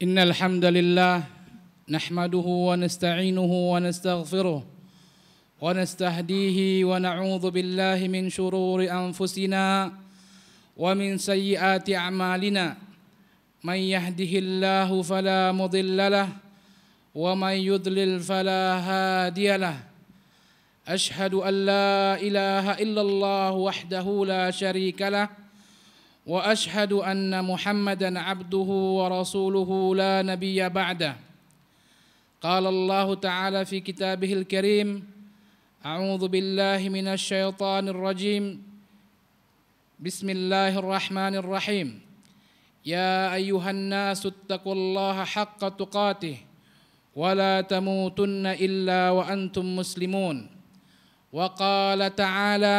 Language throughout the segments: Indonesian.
إن الحمد لله نحمده ونستعينه ونستغفره ونستهديه ونعوذ بالله من شرور أنفسنا ومن سيئات أعمالنا من يهده الله فلا مضل له ومن يضلل فلا هادي له أشهد أن لا إله إلا الله وحده لا شريك له واشهد ان محمدا عبده ورسوله لا نبي بعده قال الله تعالى في كتابه الكريم اعوذ بالله من الشيطان الرجيم بسم الله الرحمن الرحيم يا ايها الناس اتقوا الله حق تقاته ولا تموتن الا وانتم مسلمون وقال تعالى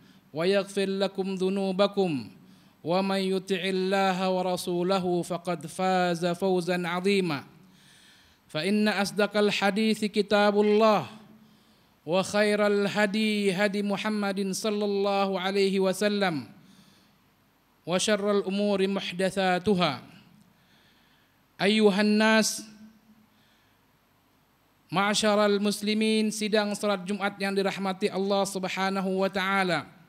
ويغفر لكم ذنوبكم ومن يطع الله ورسوله فقد فاز فوزا عظيما فإن أصدق الحديث كتاب الله وخير الهدي هدي محمد صلى الله عليه وسلم وشر الأمور محدثاتها أيها الناس معشر المسلمين سيدنا صلاه الجمعه yang dirahmati الله سبحانه وتعالى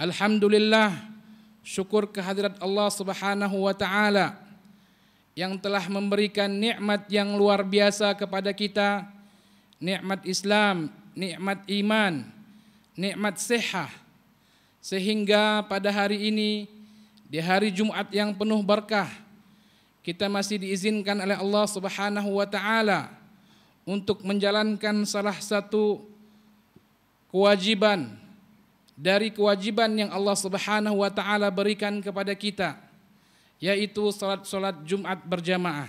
Alhamdulillah syukur kehadirat Allah Subhanahu wa taala yang telah memberikan nikmat yang luar biasa kepada kita nikmat Islam, nikmat iman, nikmat sehat sehingga pada hari ini di hari Jumat yang penuh berkah kita masih diizinkan oleh Allah Subhanahu wa taala untuk menjalankan salah satu kewajiban dari kewajiban yang Allah Subhanahu wa taala berikan kepada kita yaitu salat-salat Jumat berjamaah.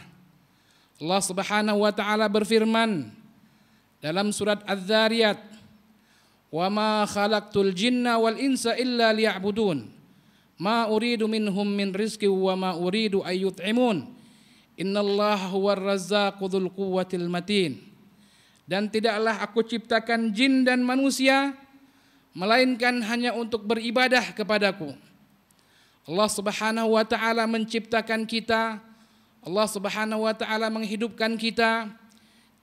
Allah Subhanahu wa taala berfirman dalam surat Az-Zariyat, "Wa ma khalaqtul jinna wal insa illa liya'budun. Ma uridu minhum min rizqi wa ma uridu ay yut'imun. Innallaha huwar razzaqu quwwatil matin." Dan tidaklah aku ciptakan jin dan manusia melainkan hanya untuk beribadah kepadaku. Allah Subhanahu wa taala menciptakan kita, Allah Subhanahu wa taala menghidupkan kita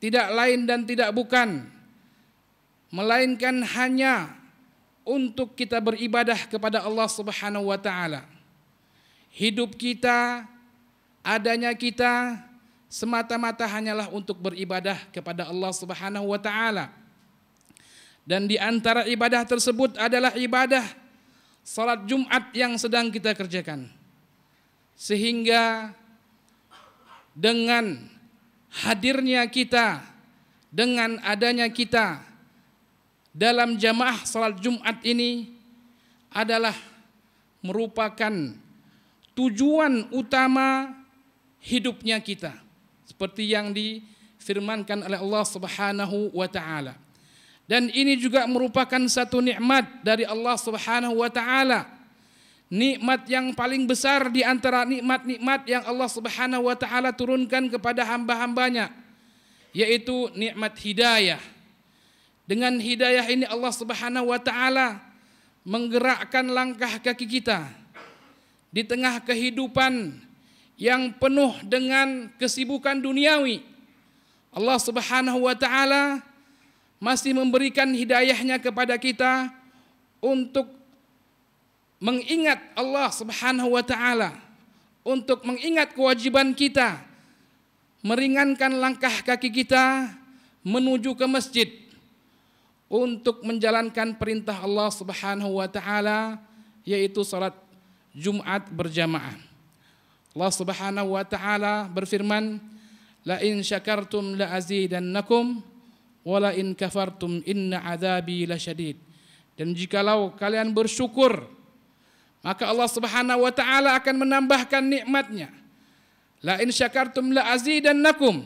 tidak lain dan tidak bukan melainkan hanya untuk kita beribadah kepada Allah Subhanahu wa taala. Hidup kita, adanya kita semata-mata hanyalah untuk beribadah kepada Allah Subhanahu wa taala dan di antara ibadah tersebut adalah ibadah salat Jumat yang sedang kita kerjakan. Sehingga dengan hadirnya kita, dengan adanya kita dalam jamaah salat Jumat ini adalah merupakan tujuan utama hidupnya kita. Seperti yang difirmankan oleh Allah Subhanahu wa taala. dan ini juga merupakan satu nikmat dari Allah Subhanahu wa taala. Nikmat yang paling besar di antara nikmat-nikmat yang Allah Subhanahu wa taala turunkan kepada hamba-hambanya yaitu nikmat hidayah. Dengan hidayah ini Allah Subhanahu wa taala menggerakkan langkah kaki kita di tengah kehidupan yang penuh dengan kesibukan duniawi. Allah Subhanahu wa taala masih memberikan hidayahnya kepada kita untuk mengingat Allah Subhanahu wa taala, untuk mengingat kewajiban kita, meringankan langkah kaki kita menuju ke masjid untuk menjalankan perintah Allah Subhanahu wa taala yaitu salat Jumat berjamaah. Allah Subhanahu wa taala berfirman, "La in syakartum la azidannakum wala in kafartum inna adhabi lasyadid dan jikalau kalian bersyukur maka Allah Subhanahu wa taala akan menambahkan nikmatnya la in syakartum la azidannakum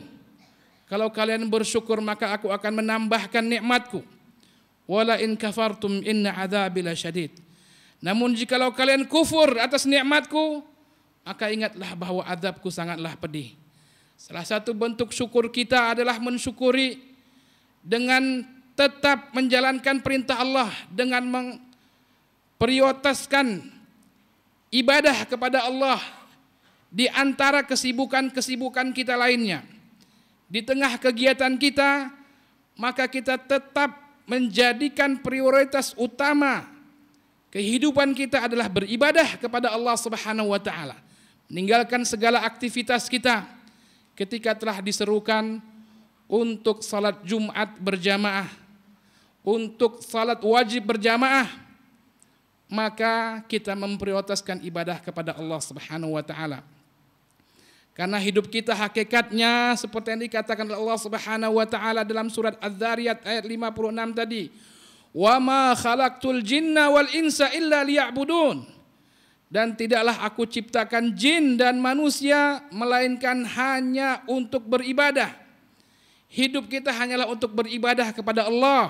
kalau kalian bersyukur maka aku akan menambahkan nikmatku wala in kafartum inna adhabi lasyadid namun jikalau kalian kufur atas nikmatku maka ingatlah bahwa azabku sangatlah pedih salah satu bentuk syukur kita adalah mensyukuri dengan tetap menjalankan perintah Allah dengan memprioritaskan ibadah kepada Allah di antara kesibukan-kesibukan kita lainnya. Di tengah kegiatan kita, maka kita tetap menjadikan prioritas utama kehidupan kita adalah beribadah kepada Allah Subhanahu wa taala. Meninggalkan segala aktivitas kita ketika telah diserukan untuk salat Jumat berjamaah, untuk salat wajib berjamaah, maka kita memprioritaskan ibadah kepada Allah Subhanahu wa taala. Karena hidup kita hakikatnya seperti yang dikatakan oleh Allah Subhanahu wa taala dalam surat Az-Zariyat ayat 56 tadi. Wa ma khalaqtul jinna wal insa illa liya'budun. Dan tidaklah aku ciptakan jin dan manusia melainkan hanya untuk beribadah. Hidup kita hanyalah untuk beribadah kepada Allah.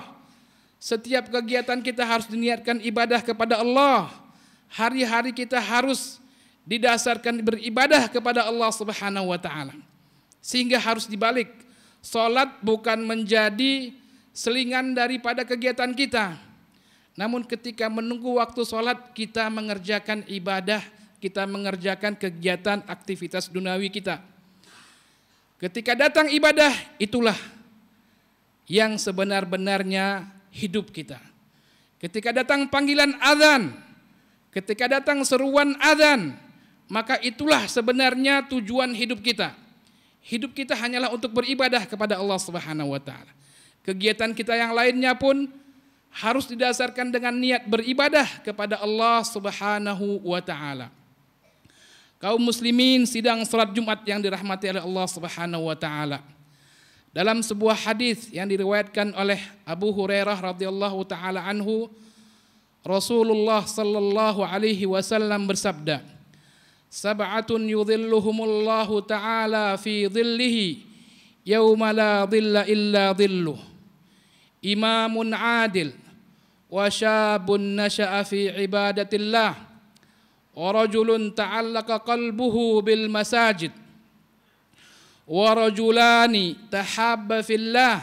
Setiap kegiatan kita harus diniatkan ibadah kepada Allah. Hari-hari kita harus didasarkan beribadah kepada Allah Subhanahu wa taala. Sehingga harus dibalik. Salat bukan menjadi selingan daripada kegiatan kita. Namun ketika menunggu waktu salat kita mengerjakan ibadah, kita mengerjakan kegiatan aktivitas duniawi kita. Ketika datang ibadah, itulah yang sebenar-benarnya hidup kita. Ketika datang panggilan azan, ketika datang seruan azan, maka itulah sebenarnya tujuan hidup kita. Hidup kita hanyalah untuk beribadah kepada Allah Subhanahu wa taala. Kegiatan kita yang lainnya pun harus didasarkan dengan niat beribadah kepada Allah Subhanahu wa taala kaum muslimin sidang salat Jumat yang dirahmati oleh Allah Subhanahu wa taala. Dalam sebuah hadis yang diriwayatkan oleh Abu Hurairah radhiyallahu taala anhu, Rasulullah sallallahu alaihi wasallam bersabda, "Sab'atun yudhilluhumullahu taala fi dhillihi yauma la dhilla illa dhilluh." Imamun adil wa syabun nasha'a fi ibadatillah ورجل تعلق قلبه بالمساجد ورجلان تحاب في الله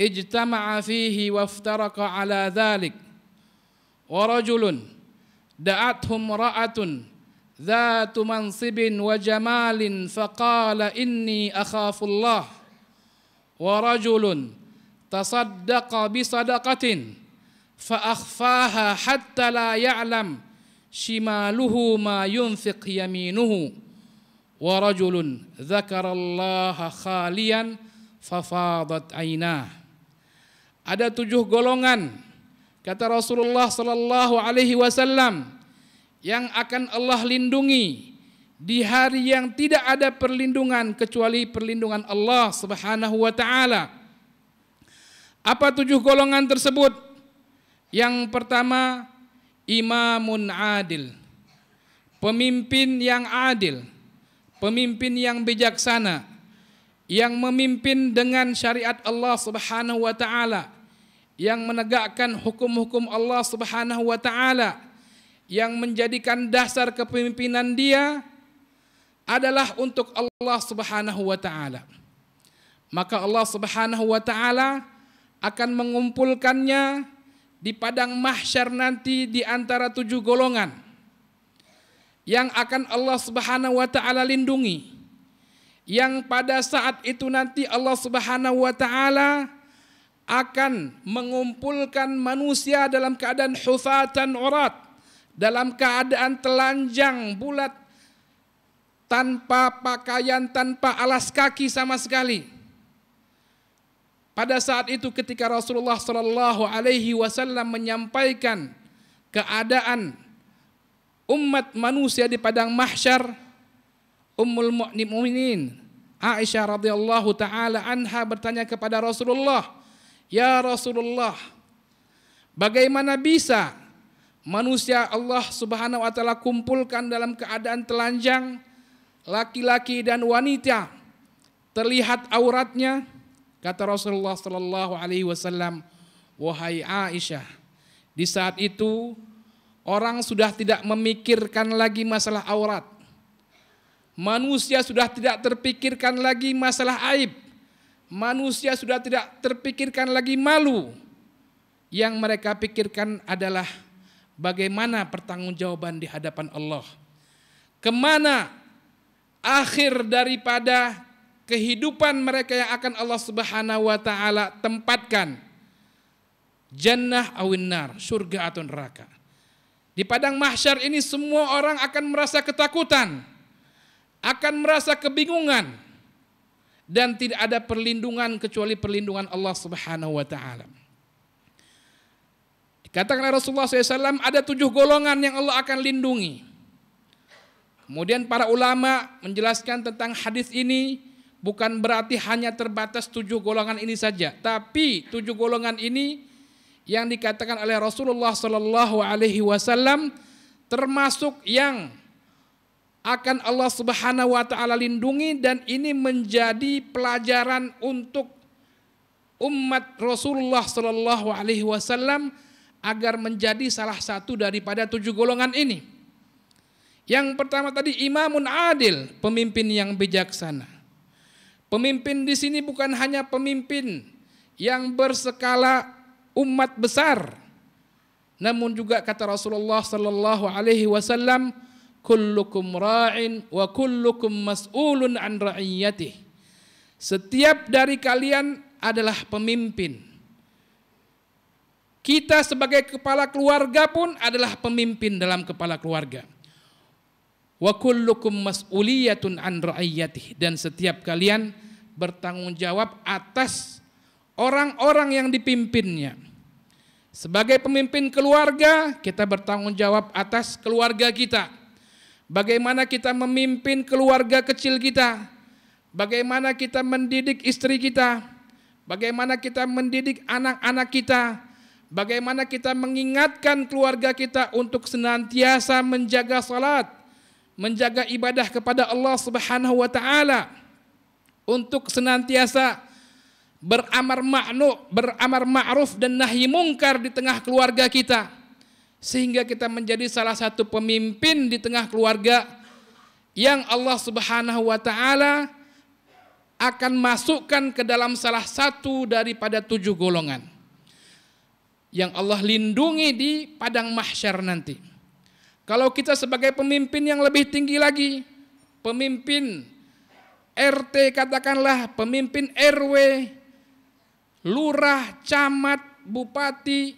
اجتمع فيه وافترق على ذلك ورجل دعته امرأة ذات منصب وجمال فقال إني أخاف الله ورجل تصدق بصدقة فأخفاها حتى لا يعلم شماله ما ينفق يمينه ورجل ذكر الله خاليا ففاضت ainah ada tujuh golongan kata Rasulullah sallallahu alaihi wasallam yang akan Allah lindungi di hari yang tidak ada perlindungan kecuali perlindungan Allah Subhanahu wa taala. Apa tujuh golongan tersebut? Yang pertama imamun adil, pemimpin yang adil, pemimpin yang bijaksana, yang memimpin dengan syariat Allah Subhanahu wa taala, yang menegakkan hukum-hukum Allah Subhanahu wa taala, yang menjadikan dasar kepemimpinan dia adalah untuk Allah Subhanahu wa taala. Maka Allah Subhanahu wa taala akan mengumpulkannya di padang mahsyar nanti di antara tujuh golongan yang akan Allah Subhanahu wa taala lindungi yang pada saat itu nanti Allah Subhanahu wa taala akan mengumpulkan manusia dalam keadaan hufatan urat dalam keadaan telanjang bulat tanpa pakaian tanpa alas kaki sama sekali pada saat itu ketika Rasulullah Shallallahu Alaihi Wasallam menyampaikan keadaan umat manusia di padang mahsyar, Ummul Mukminin Aisyah radhiyallahu taala anha bertanya kepada Rasulullah, "Ya Rasulullah, bagaimana bisa manusia Allah Subhanahu wa taala kumpulkan dalam keadaan telanjang laki-laki dan wanita terlihat auratnya?" Kata Rasulullah Sallallahu Alaihi Wasallam, wahai Aisyah, di saat itu orang sudah tidak memikirkan lagi masalah aurat, manusia sudah tidak terpikirkan lagi masalah aib, manusia sudah tidak terpikirkan lagi malu. Yang mereka pikirkan adalah bagaimana pertanggungjawaban di hadapan Allah. Kemana akhir daripada kehidupan mereka yang akan Allah Subhanahu wa taala tempatkan jannah awin nar, surga atau neraka. Di padang mahsyar ini semua orang akan merasa ketakutan, akan merasa kebingungan dan tidak ada perlindungan kecuali perlindungan Allah Subhanahu wa taala. Dikatakan Rasulullah SAW ada tujuh golongan yang Allah akan lindungi. Kemudian para ulama menjelaskan tentang hadis ini bukan berarti hanya terbatas tujuh golongan ini saja, tapi tujuh golongan ini yang dikatakan oleh Rasulullah Shallallahu Alaihi Wasallam termasuk yang akan Allah Subhanahu Wa Taala lindungi dan ini menjadi pelajaran untuk umat Rasulullah Shallallahu Alaihi Wasallam agar menjadi salah satu daripada tujuh golongan ini. Yang pertama tadi imamun adil, pemimpin yang bijaksana. Pemimpin di sini bukan hanya pemimpin yang berskala umat besar, namun juga kata Rasulullah Sallallahu Alaihi Wasallam, kullukum ra'in wa kullukum mas'ulun an ra'iyatih. Setiap dari kalian adalah pemimpin. Kita sebagai kepala keluarga pun adalah pemimpin dalam kepala keluarga. Wa kullukum mas'uliyatun an ra'iyatih dan setiap kalian bertanggung jawab atas orang-orang yang dipimpinnya. Sebagai pemimpin keluarga, kita bertanggung jawab atas keluarga kita. Bagaimana kita memimpin keluarga kecil kita? Bagaimana kita mendidik istri kita? Bagaimana kita mendidik anak-anak kita? Bagaimana kita mengingatkan keluarga kita untuk senantiasa menjaga salat, menjaga ibadah kepada Allah Subhanahu wa taala untuk senantiasa beramar ma'nu, beramar ma'ruf dan nahi mungkar di tengah keluarga kita sehingga kita menjadi salah satu pemimpin di tengah keluarga yang Allah Subhanahu wa taala akan masukkan ke dalam salah satu daripada tujuh golongan yang Allah lindungi di padang mahsyar nanti. Kalau kita sebagai pemimpin yang lebih tinggi lagi, pemimpin RT katakanlah, pemimpin RW, lurah, camat, bupati,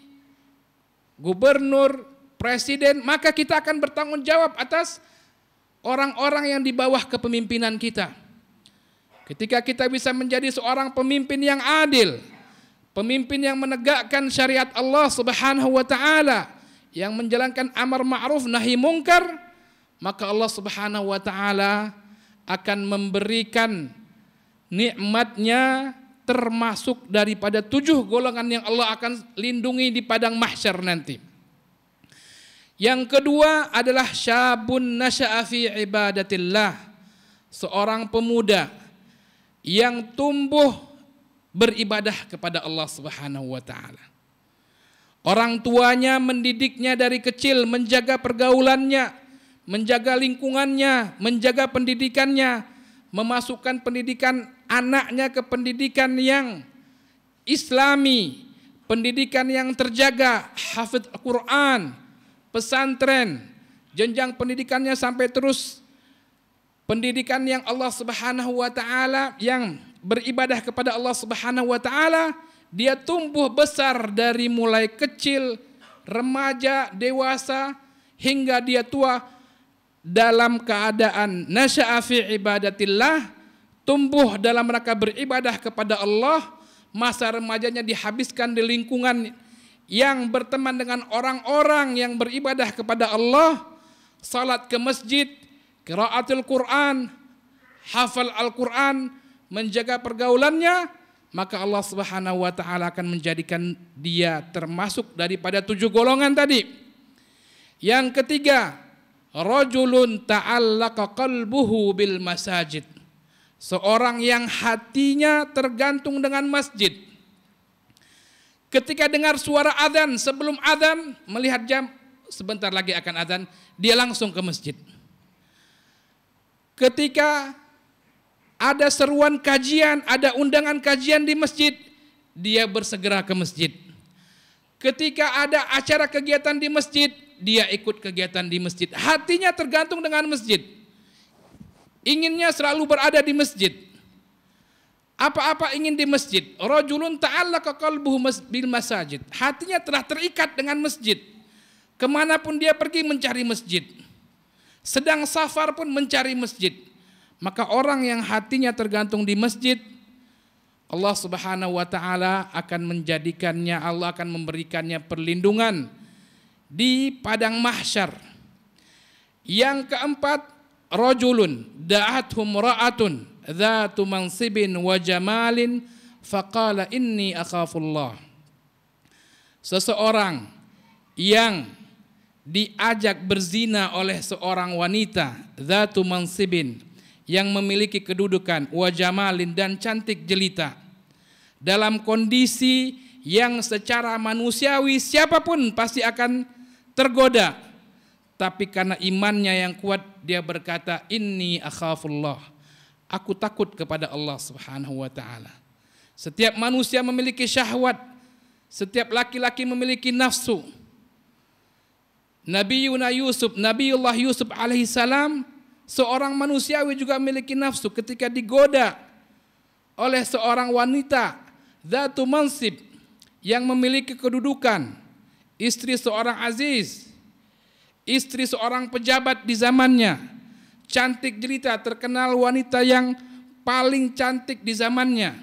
gubernur, presiden, maka kita akan bertanggung jawab atas orang-orang yang di bawah kepemimpinan kita. Ketika kita bisa menjadi seorang pemimpin yang adil, pemimpin yang menegakkan syariat Allah Subhanahu wa taala, yang menjalankan amar ma'ruf nahi mungkar, maka Allah Subhanahu wa taala akan memberikan nikmatnya termasuk daripada tujuh golongan yang Allah akan lindungi di padang mahsyar nanti. Yang kedua adalah syabun nasya'a fi ibadatillah. Seorang pemuda yang tumbuh beribadah kepada Allah Subhanahu wa taala. Orang tuanya mendidiknya dari kecil, menjaga pergaulannya, menjaga lingkungannya, menjaga pendidikannya, memasukkan pendidikan anaknya ke pendidikan yang islami, pendidikan yang terjaga, hafid Quran, pesantren, jenjang pendidikannya sampai terus pendidikan yang Allah Subhanahu wa taala yang beribadah kepada Allah Subhanahu wa taala dia tumbuh besar dari mulai kecil, remaja, dewasa, hingga dia tua dalam keadaan nasya'a ibadatillah, tumbuh dalam mereka beribadah kepada Allah, masa remajanya dihabiskan di lingkungan yang berteman dengan orang-orang yang beribadah kepada Allah, salat ke masjid, kiraatul Quran, hafal Al-Quran, menjaga pergaulannya, maka Allah Subhanahu wa taala akan menjadikan dia termasuk daripada tujuh golongan tadi. Yang ketiga, rajulun ta'allaqa qalbuhu bil masajid. Seorang yang hatinya tergantung dengan masjid. Ketika dengar suara adzan, sebelum adzan melihat jam sebentar lagi akan adzan, dia langsung ke masjid. Ketika ada seruan kajian, ada undangan kajian di masjid, dia bersegera ke masjid. Ketika ada acara kegiatan di masjid, dia ikut kegiatan di masjid. Hatinya tergantung dengan masjid. Inginnya selalu berada di masjid. Apa-apa ingin di masjid. Rajulun ta'ala qalbuhu bil masajid. Hatinya telah terikat dengan masjid. Kemanapun dia pergi mencari masjid. Sedang safar pun mencari masjid maka orang yang hatinya tergantung di masjid, Allah Subhanahu wa taala akan menjadikannya Allah akan memberikannya perlindungan di padang mahsyar. Yang keempat, rojulun daat ra'atun dzatu mansibin wa jamalin faqala inni akhafullah. Seseorang yang diajak berzina oleh seorang wanita dzatu mansibin yang memiliki kedudukan wajamalin dan cantik jelita dalam kondisi yang secara manusiawi siapapun pasti akan tergoda tapi karena imannya yang kuat dia berkata ini akhafullah aku takut kepada Allah Subhanahu wa taala setiap manusia memiliki syahwat setiap laki-laki memiliki nafsu nabi Yunus Yusuf Nabi Allah Yusuf alaihissalam salam Seorang manusiawi juga memiliki nafsu ketika digoda oleh seorang wanita zatu mansib yang memiliki kedudukan, istri seorang aziz, istri seorang pejabat di zamannya, cantik jelita terkenal wanita yang paling cantik di zamannya.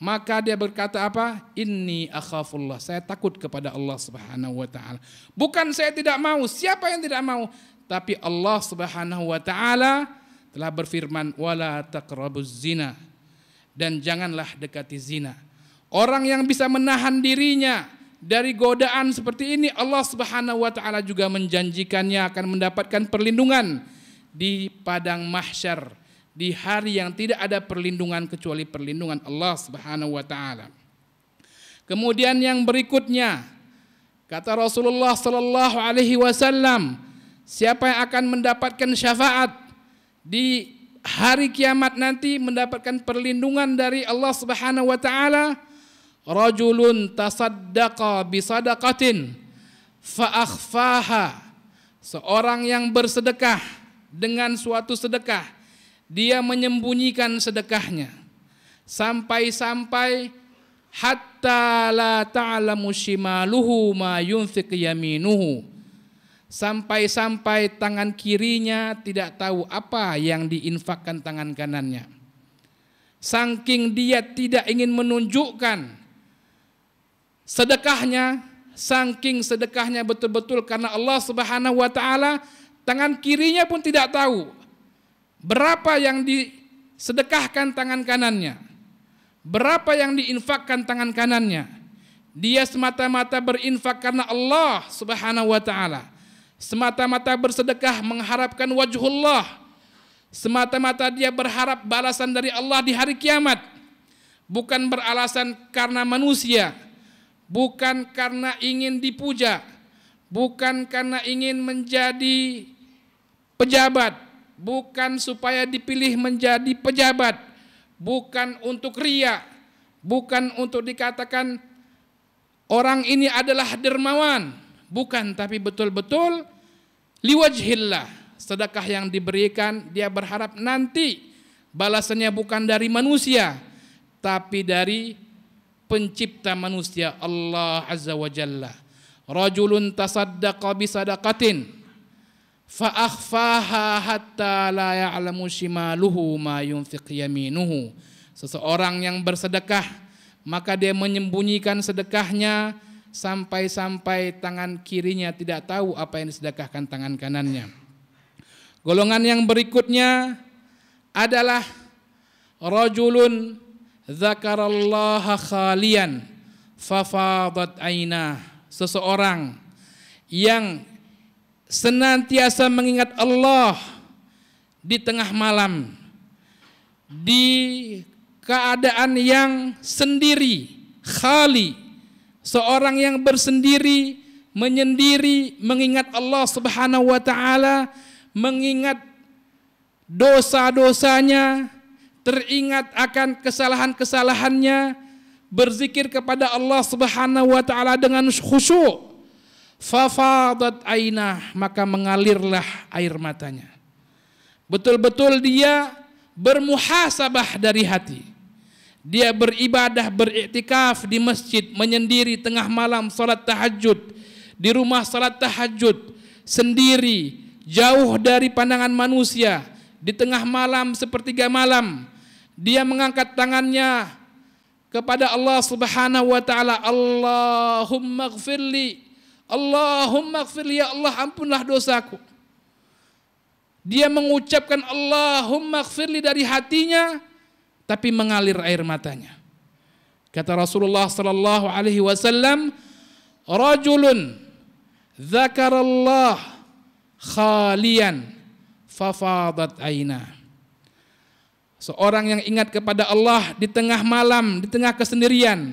Maka dia berkata apa? ini akhafullah. Saya takut kepada Allah Subhanahu wa taala. Bukan saya tidak mau. Siapa yang tidak mau? tapi Allah Subhanahu wa taala telah berfirman wala taqrabuz zina dan janganlah dekati zina. Orang yang bisa menahan dirinya dari godaan seperti ini Allah Subhanahu wa taala juga menjanjikannya akan mendapatkan perlindungan di padang mahsyar di hari yang tidak ada perlindungan kecuali perlindungan Allah Subhanahu wa taala. Kemudian yang berikutnya kata Rasulullah sallallahu alaihi wasallam Siapa yang akan mendapatkan syafaat di hari kiamat nanti mendapatkan perlindungan dari Allah Subhanahu wa taala rajulun tasaddaqa bisadaqatin faakhfaha seorang yang bersedekah dengan suatu sedekah dia menyembunyikan sedekahnya sampai-sampai hatta la ta'lamu shimaluhu ma yunfiq yaminuhu sampai-sampai tangan kirinya tidak tahu apa yang diinfakkan tangan kanannya. Saking dia tidak ingin menunjukkan sedekahnya, saking sedekahnya betul-betul karena Allah Subhanahu wa taala, tangan kirinya pun tidak tahu berapa yang disedekahkan tangan kanannya. Berapa yang diinfakkan tangan kanannya? Dia semata-mata berinfak karena Allah Subhanahu wa taala. Semata-mata bersedekah mengharapkan wajhullah. Semata-mata dia berharap balasan dari Allah di hari kiamat. Bukan beralasan karena manusia. Bukan karena ingin dipuja. Bukan karena ingin menjadi pejabat. Bukan supaya dipilih menjadi pejabat. Bukan untuk ria. Bukan untuk dikatakan orang ini adalah dermawan Bukan, tapi betul-betul liwajhillah. Sedekah yang diberikan, dia berharap nanti balasannya bukan dari manusia, tapi dari pencipta manusia Allah Azza wa Jalla. Rajulun tasaddaqa bisadaqatin fa'akhfaha hatta la ya'lamu shimaluhu ma yunfiq yaminuhu. Seseorang yang bersedekah maka dia menyembunyikan sedekahnya sampai-sampai tangan kirinya tidak tahu apa yang disedekahkan tangan kanannya. Golongan yang berikutnya adalah rajulun zakarallaha khalian fafadat aina seseorang yang senantiasa mengingat Allah di tengah malam di keadaan yang sendiri khali Seorang yang bersendiri, menyendiri, mengingat Allah Subhanahu wa taala, mengingat dosa-dosanya, teringat akan kesalahan-kesalahannya, berzikir kepada Allah Subhanahu wa taala dengan khusyuk. Fafadat ainah, maka mengalirlah air matanya. Betul-betul dia bermuhasabah dari hati. Dia beribadah, beriktikaf di masjid, menyendiri tengah malam salat tahajud, di rumah salat tahajud, sendiri, jauh dari pandangan manusia, di tengah malam sepertiga malam, dia mengangkat tangannya kepada Allah Subhanahu wa taala, Allahumma gfirli, Allahumma gfirli ya Allah ampunlah dosaku. Dia mengucapkan Allahumma gfirli dari hatinya, tapi mengalir air matanya. Kata Rasulullah sallallahu alaihi wasallam, "Rajulun dzakarallah khalian fafadat aina." Seorang yang ingat kepada Allah di tengah malam, di tengah kesendirian,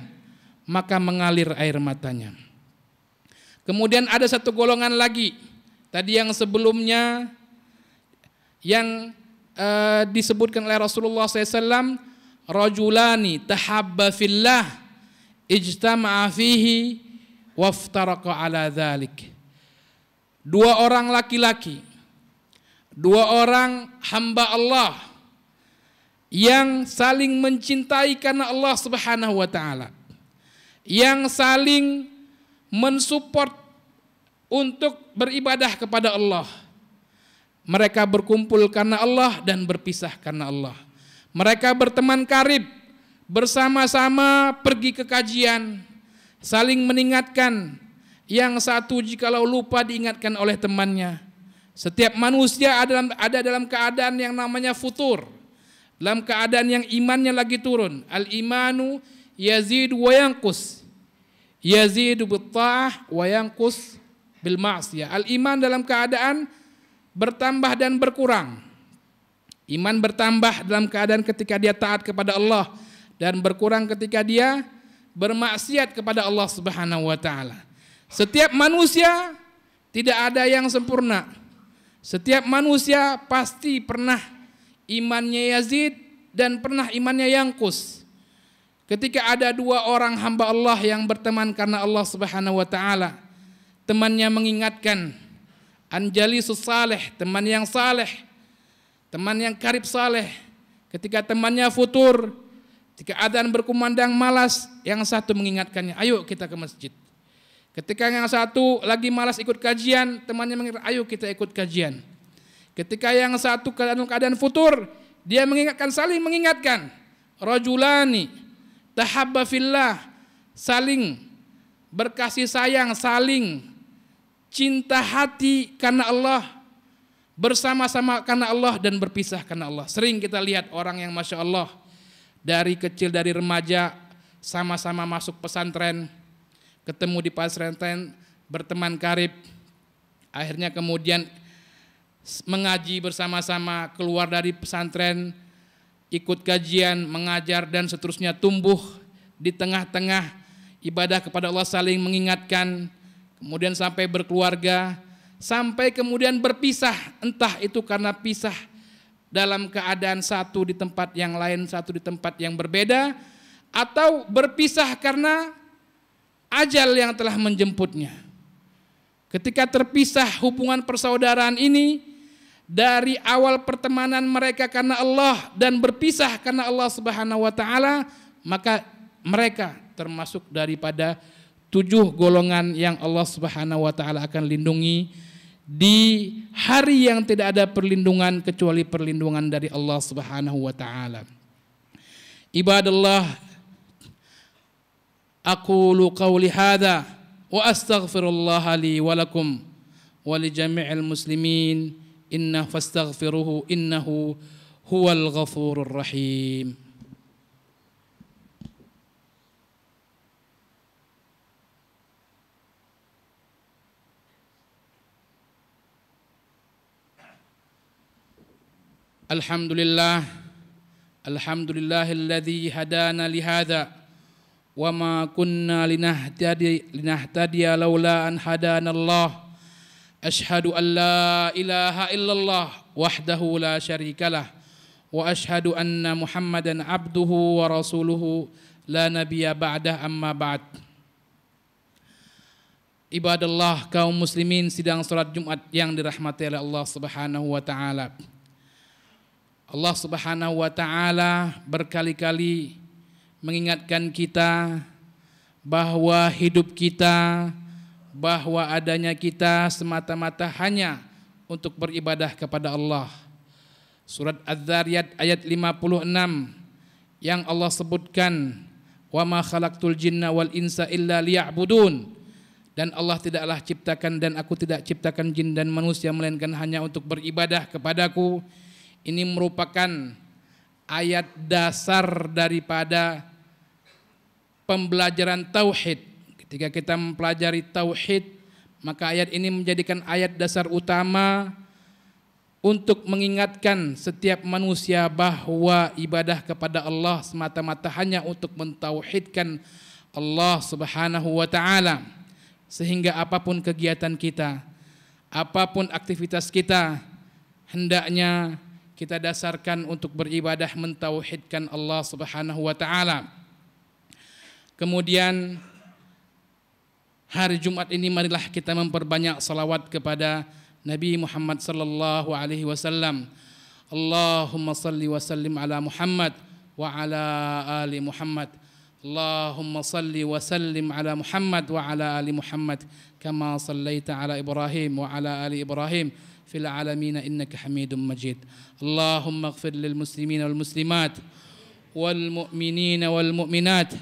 maka mengalir air matanya. Kemudian ada satu golongan lagi, tadi yang sebelumnya yang Eh, disebutkan oleh Rasulullah SAW rajulani tahabba fillah ijtama'a fihi waftaraqa ala dhalik dua orang laki-laki dua orang hamba Allah yang saling mencintai karena Allah Subhanahu wa taala yang saling mensupport untuk beribadah kepada Allah mereka berkumpul karena Allah dan berpisah karena Allah. Mereka berteman karib, bersama-sama pergi ke kajian, saling meningatkan. Yang satu jikalau lupa diingatkan oleh temannya. Setiap manusia ada dalam, ada dalam keadaan yang namanya futur. Dalam keadaan yang imannya lagi turun. Al-imanu yazid wayangkus, yazidu Yazid wayangkus wa bil ma'asya. Al-iman dalam keadaan bertambah dan berkurang. Iman bertambah dalam keadaan ketika dia taat kepada Allah dan berkurang ketika dia bermaksiat kepada Allah Subhanahu wa taala. Setiap manusia tidak ada yang sempurna. Setiap manusia pasti pernah imannya Yazid dan pernah imannya Yangkus. Ketika ada dua orang hamba Allah yang berteman karena Allah Subhanahu wa taala, temannya mengingatkan Anjali susaleh, teman yang saleh, teman yang karib saleh. Ketika temannya futur, jika adzan berkumandang malas, yang satu mengingatkannya, ayo kita ke masjid. Ketika yang satu lagi malas ikut kajian, temannya mengingat, ayo kita ikut kajian. Ketika yang satu keadaan keadaan futur, dia mengingatkan saling mengingatkan. Rajulani tahabba fillah, saling berkasih sayang, saling cinta hati karena Allah, bersama-sama karena Allah dan berpisah karena Allah. Sering kita lihat orang yang masya Allah dari kecil dari remaja sama-sama masuk pesantren, ketemu di pesantren, berteman karib, akhirnya kemudian mengaji bersama-sama, keluar dari pesantren, ikut kajian, mengajar dan seterusnya tumbuh di tengah-tengah ibadah kepada Allah saling mengingatkan kemudian sampai berkeluarga, sampai kemudian berpisah, entah itu karena pisah dalam keadaan satu di tempat yang lain, satu di tempat yang berbeda, atau berpisah karena ajal yang telah menjemputnya. Ketika terpisah hubungan persaudaraan ini dari awal pertemanan mereka karena Allah dan berpisah karena Allah Subhanahu wa taala, maka mereka termasuk daripada tujuh golongan yang Allah Subhanahu wa taala akan lindungi di hari yang tidak ada perlindungan kecuali perlindungan dari Allah Subhanahu wa taala. Ibadallah aqulu qawli hadza wa astaghfirullah li wa lakum wa li jami'il muslimin inna fastaghfiruhu innahu huwal ghafurur rahim. الحمد لله الحمد لله الذي هدانا لهذا وما كنا لنهتدي لنهتدي لولا أن هدانا الله أشهد أن لا إله إلا الله وحده لا شريك له وأشهد أن محمدا عبده ورسوله لا نبي بعده أما بعد Ibadallah kaum muslimin sidang salat Jumat yang dirahmati oleh Allah Subhanahu wa taala. Allah Subhanahu wa taala berkali-kali mengingatkan kita bahwa hidup kita bahwa adanya kita semata-mata hanya untuk beribadah kepada Allah. Surat Az-Zariyat ayat 56 yang Allah sebutkan wa ma khalaqtul jinna wal insa illa liya'budun dan Allah tidaklah ciptakan dan aku tidak ciptakan jin dan manusia melainkan hanya untuk beribadah kepadaku. Ini merupakan ayat dasar daripada pembelajaran tauhid. Ketika kita mempelajari tauhid, maka ayat ini menjadikan ayat dasar utama untuk mengingatkan setiap manusia bahwa ibadah kepada Allah semata-mata hanya untuk mentauhidkan Allah Subhanahu wa taala. Sehingga apapun kegiatan kita, apapun aktivitas kita hendaknya kita dasarkan untuk beribadah mentauhidkan Allah Subhanahu wa taala. Kemudian hari Jumat ini marilah kita memperbanyak salawat kepada Nabi Muhammad sallallahu alaihi wasallam. Allahumma salli wa sallim ala Muhammad wa ala ali Muhammad. Allahumma salli wa sallim ala Muhammad wa ala ali Muhammad kama sallaita ala Ibrahim wa ala ali Ibrahim. في العالمين إنك حميد مجيد اللهم اغفر للمسلمين والمسلمات والمؤمنين والمؤمنات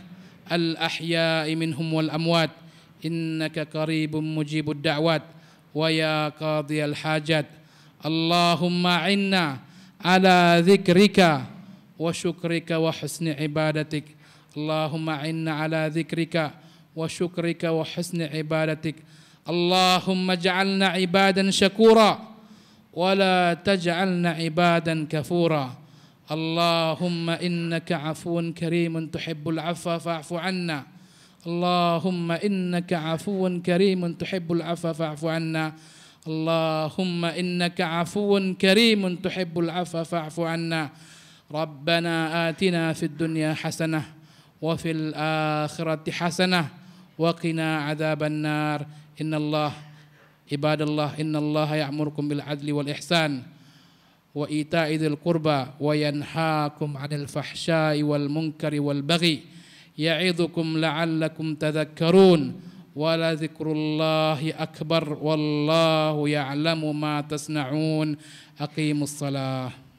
الأحياء منهم والأموات إنك قريب مجيب الدعوات ويا قاضي الحاجات اللهم عنا على ذكرك وشكرك وحسن عبادتك اللهم عنا على ذكرك وشكرك وحسن عبادتك اللهم اجعلنا عبادا شكورا ولا تجعلنا عبادا كفورا اللهم إنك عفو كريم تحب العفو فاعف عنا اللهم إنك عفو كريم تحب العفو فاعف عنا اللهم إنك عفو كريم تحب العفو فاعف عنا ربنا آتنا في الدنيا حسنة وفي الآخرة حسنة وقنا عذاب النار إن الله عباد الله إن الله يأمركم بالعدل والإحسان وإيتاء ذي القربى وينهاكم عن الفحشاء والمنكر والبغي يعظكم لعلكم تذكرون ولذكر الله أكبر والله يعلم ما تصنعون أقيموا الصلاة